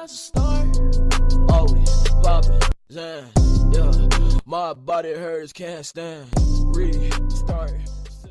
that's a start. Always bobbing. yeah, yeah. My body hurts, can't stand. Restart.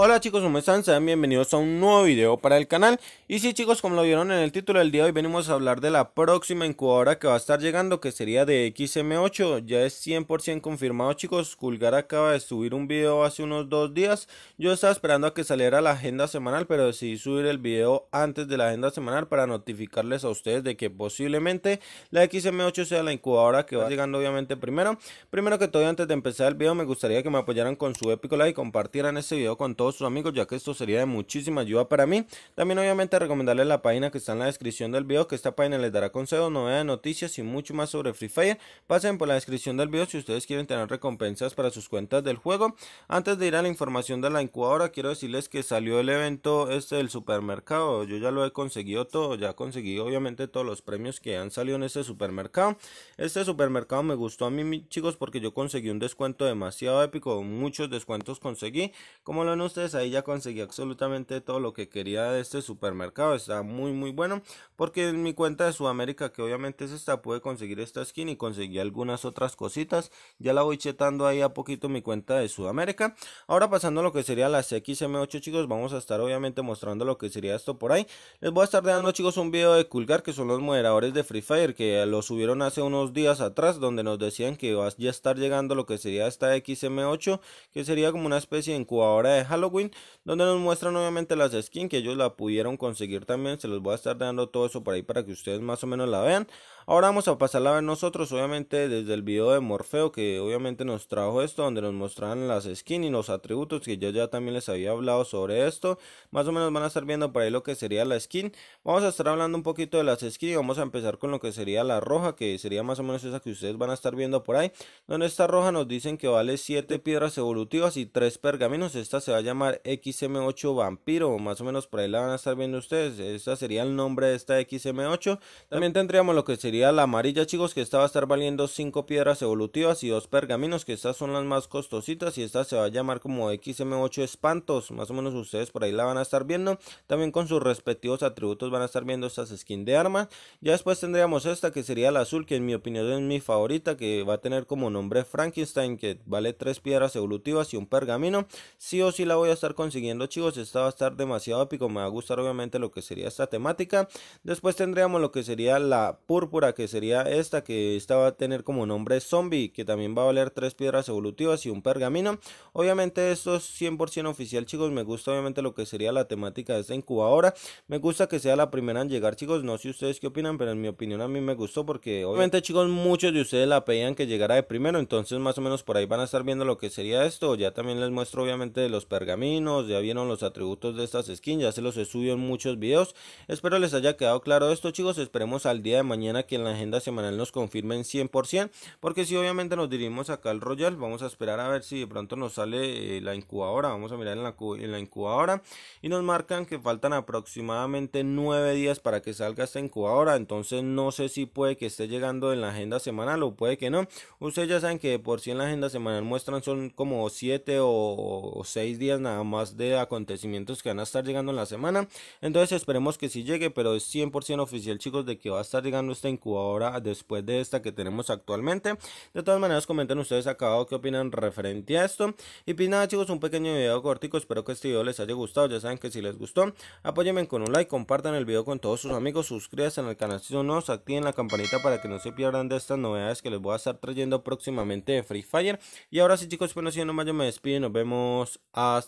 Hola chicos, ¿cómo están? Sean bienvenidos a un nuevo video para el canal. Y sí chicos, como lo vieron en el título del día, hoy venimos a hablar de la próxima incubadora que va a estar llegando, que sería de XM8. Ya es 100% confirmado chicos, Culgar acaba de subir un video hace unos dos días. Yo estaba esperando a que saliera la agenda semanal, pero decidí subir el video antes de la agenda semanal para notificarles a ustedes de que posiblemente la XM8 sea la incubadora que va llegando obviamente primero. Primero que todo, antes de empezar el video, me gustaría que me apoyaran con su épico like y compartieran este video con todos sus amigos ya que esto sería de muchísima ayuda para mí. También obviamente recomendarles la página que está en la descripción del video que esta página les dará consejos, novedades, noticias y mucho más sobre Free Fire. Pasen por la descripción del video si ustedes quieren tener recompensas para sus cuentas del juego. Antes de ir a la información de la incubadora quiero decirles que salió el evento este del supermercado. Yo ya lo he conseguido todo, ya conseguí obviamente todos los premios que han salido en este supermercado. Este supermercado me gustó a mí chicos porque yo conseguí un descuento demasiado épico, muchos descuentos conseguí. Como lo han ustedes ahí ya conseguí absolutamente todo lo que quería de este supermercado. Está muy muy bueno. Porque en mi cuenta de Sudamérica, que obviamente es esta, puede conseguir esta skin y conseguí algunas otras cositas. Ya la voy chetando ahí a poquito mi cuenta de Sudamérica. Ahora pasando a lo que sería la XM8 chicos. Vamos a estar obviamente mostrando lo que sería esto por ahí. Les voy a estar dando chicos un video de Culgar que son los moderadores de Free Fire. Que lo subieron hace unos días atrás. Donde nos decían que iba a estar llegando lo que sería esta XM8. Que sería como una especie de incubadora de Halloween, donde nos muestran obviamente las skins que ellos la pudieron conseguir también. Se los voy a estar dando todo eso por ahí para que ustedes más o menos la vean. Ahora vamos a pasarla a ver nosotros, obviamente desde el video de Morfeo, que obviamente nos trajo esto, donde nos mostraron las skins y los atributos, que yo ya también les había hablado sobre esto. Más o menos van a estar viendo por ahí lo que sería la skin. Vamos a estar hablando un poquito de las skins y vamos a empezar con lo que sería la roja, que sería más o menos esa que ustedes van a estar viendo por ahí. Donde esta roja nos dicen que vale 7 piedras evolutivas y 3 pergaminos. Esta se vaya llamar XM8 Vampiro, más o menos por ahí la van a estar viendo ustedes. esta sería el nombre de esta XM8. También tendríamos lo que sería la amarilla, chicos, que esta va a estar valiendo 5 piedras evolutivas y 2 pergaminos, que estas son las más costositas y esta se va a llamar como XM8 Espantos, más o menos ustedes por ahí la van a estar viendo. También con sus respectivos atributos van a estar viendo estas skins de arma Ya después tendríamos esta que sería la azul, que en mi opinión es mi favorita, que va a tener como nombre Frankenstein, que vale 3 piedras evolutivas y un pergamino. Sí o sí la voy a estar consiguiendo chicos, esta va a estar demasiado épico, me va a gustar obviamente lo que sería esta temática. Después tendríamos lo que sería la púrpura, que sería esta, que esta va a tener como nombre zombie, que también va a valer tres piedras evolutivas y un pergamino. Obviamente esto es 100% oficial chicos, me gusta obviamente lo que sería la temática de esta incubadora. Me gusta que sea la primera en llegar chicos, no sé ustedes qué opinan, pero en mi opinión a mí me gustó porque obviamente chicos muchos de ustedes la pedían que llegara de primero, entonces más o menos por ahí van a estar viendo lo que sería esto. Ya también les muestro obviamente los pergaminos caminos, ya vieron los atributos de estas skins, ya se los he subido en muchos videos. Espero les haya quedado claro esto chicos, esperemos al día de mañana que en la agenda semanal nos confirmen 100%, porque si obviamente nos dirigimos acá al Royal, vamos a esperar a ver si de pronto nos sale eh, la incubadora, vamos a mirar en la, incubadora y nos marcan que faltan aproximadamente 9 días para que salga esta incubadora, entonces no sé si puede que esté llegando en la agenda semanal o puede que no. Ustedes ya saben que por si en la agenda semanal muestran son como 7 o 6 días nada más de acontecimientos que van a estar llegando en la semana. Entonces esperemos que sí llegue, pero es 100% oficial chicos de que va a estar llegando esta incubadora después de esta que tenemos actualmente. De todas maneras comenten ustedes acá qué opinan referente a esto. Y pues nada chicos, un pequeño video cortico, espero que este video les haya gustado, ya saben que si les gustó, apóyenme con un like, compartan el video con todos sus amigos, suscríbanse al canal si son activen la campanita para que no se pierdan de estas novedades que les voy a estar trayendo próximamente de Free Fire. Y ahora sí chicos, bueno, pues si no más yo me despido nos vemos hasta